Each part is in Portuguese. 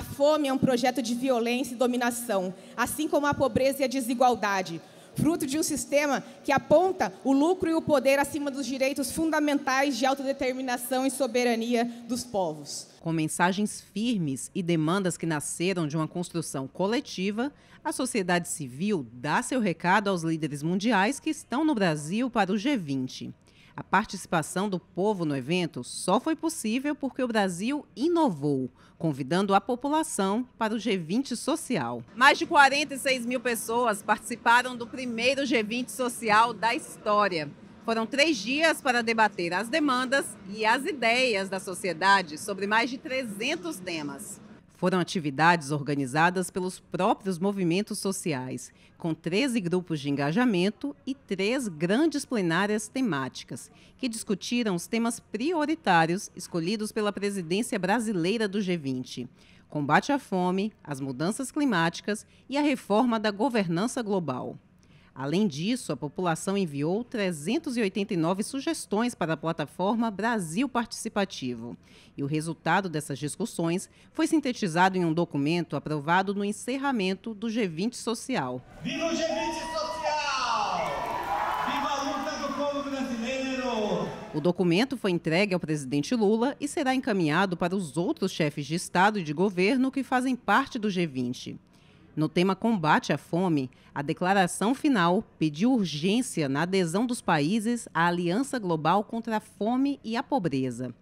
A fome é um projeto de violência e dominação, assim como a pobreza e a desigualdade, fruto de um sistema que aponta o lucro e o poder acima dos direitos fundamentais de autodeterminação e soberania dos povos. Com mensagens firmes e demandas que nasceram de uma construção coletiva, a sociedade civil dá seu recado aos líderes mundiais que estão no Brasil para o G20. A participação do povo no evento só foi possível porque o Brasil inovou, convidando a população para o G20 Social. Mais de 46 mil pessoas participaram do primeiro G20 Social da história. Foram três dias para debater as demandas e as ideias da sociedade sobre mais de 300 temas. Foram atividades organizadas pelos próprios movimentos sociais, com 13 grupos de engajamento e três grandes plenárias temáticas, que discutiram os temas prioritários escolhidos pela presidência brasileira do G20 combate à fome, as mudanças climáticas e a reforma da governança global. Além disso, a população enviou 389 sugestões para a plataforma Brasil Participativo. E o resultado dessas discussões foi sintetizado em um documento aprovado no encerramento do G20 Social. Viva o G20 Social! Viva a luta do povo brasileiro! O documento foi entregue ao presidente Lula e será encaminhado para os outros chefes de Estado e de governo que fazem parte do G20. No tema combate à fome, a declaração final pediu urgência na adesão dos países à Aliança Global contra a Fome e a Pobreza.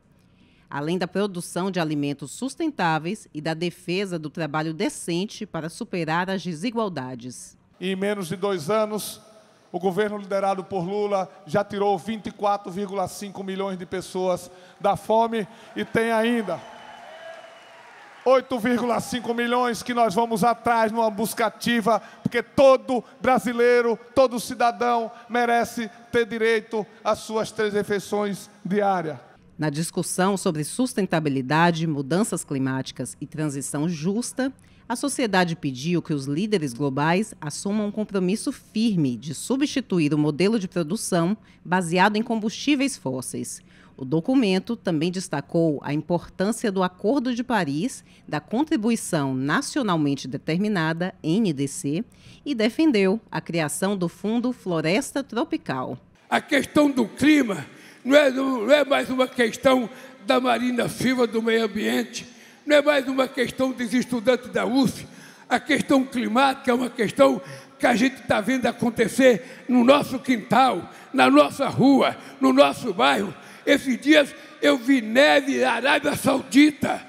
Além da produção de alimentos sustentáveis e da defesa do trabalho decente para superar as desigualdades. Em menos de dois anos, o governo liderado por Lula já tirou 24,5 milhões de pessoas da fome e tem ainda 8,5 milhões que nós vamos atrás numa busca ativa, porque todo brasileiro, todo cidadão merece ter direito às suas três refeições diárias. Na discussão sobre sustentabilidade, mudanças climáticas e transição justa, a sociedade pediu que os líderes globais assumam um compromisso firme de substituir o modelo de produção baseado em combustíveis fósseis. O documento também destacou a importância do Acordo de Paris, da contribuição nacionalmente determinada, NDC, e defendeu a criação do Fundo Floresta Tropical. A questão do clima não é, não é mais uma questão da Marina Silva do meio ambiente, não é mais uma questão dos estudantes da UF. A questão climática é uma questão que a gente está vendo acontecer no nosso quintal, na nossa rua, no nosso bairro. Esses dias eu vi neve na Arábia Saudita.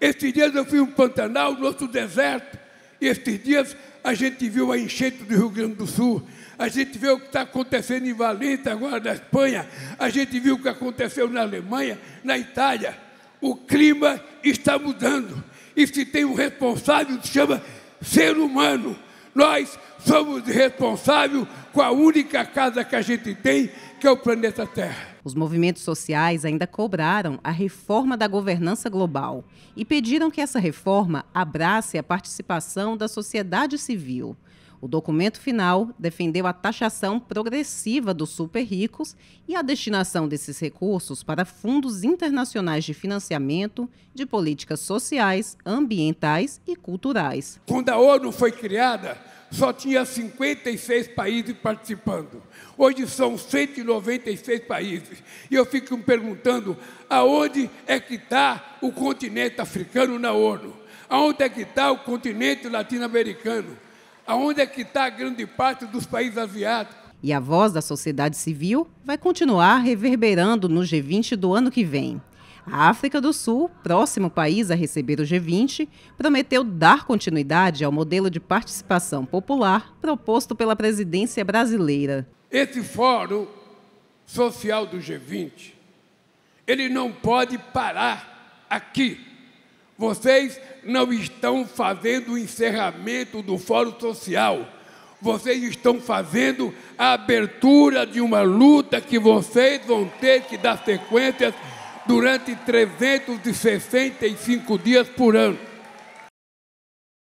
Esses dias eu fui um Pantanal, no outro deserto. Estes dias a gente viu a enchente do Rio Grande do Sul. A gente vê o que está acontecendo em Valência, agora na Espanha. A gente viu o que aconteceu na Alemanha, na Itália. O clima está mudando. E se tem um responsável que se chama ser humano. Nós somos responsáveis com a única casa que a gente tem, que é o planeta Terra. Os movimentos sociais ainda cobraram a reforma da governança global e pediram que essa reforma abrace a participação da sociedade civil. O documento final defendeu a taxação progressiva dos super-ricos e a destinação desses recursos para fundos internacionais de financiamento de políticas sociais, ambientais e culturais. Quando a ONU foi criada, só tinha 56 países participando. Hoje são 196 países. E eu fico me perguntando aonde é que está o continente africano na ONU? Aonde é que está o continente latino-americano? aonde é que está a grande parte dos países asiáticos. E a voz da sociedade civil vai continuar reverberando no G20 do ano que vem. A África do Sul, próximo país a receber o G20, prometeu dar continuidade ao modelo de participação popular proposto pela presidência brasileira. Esse fórum social do G20, ele não pode parar aqui vocês não estão fazendo o encerramento do Fórum Social. Vocês estão fazendo a abertura de uma luta que vocês vão ter que dar sequências durante 365 dias por ano.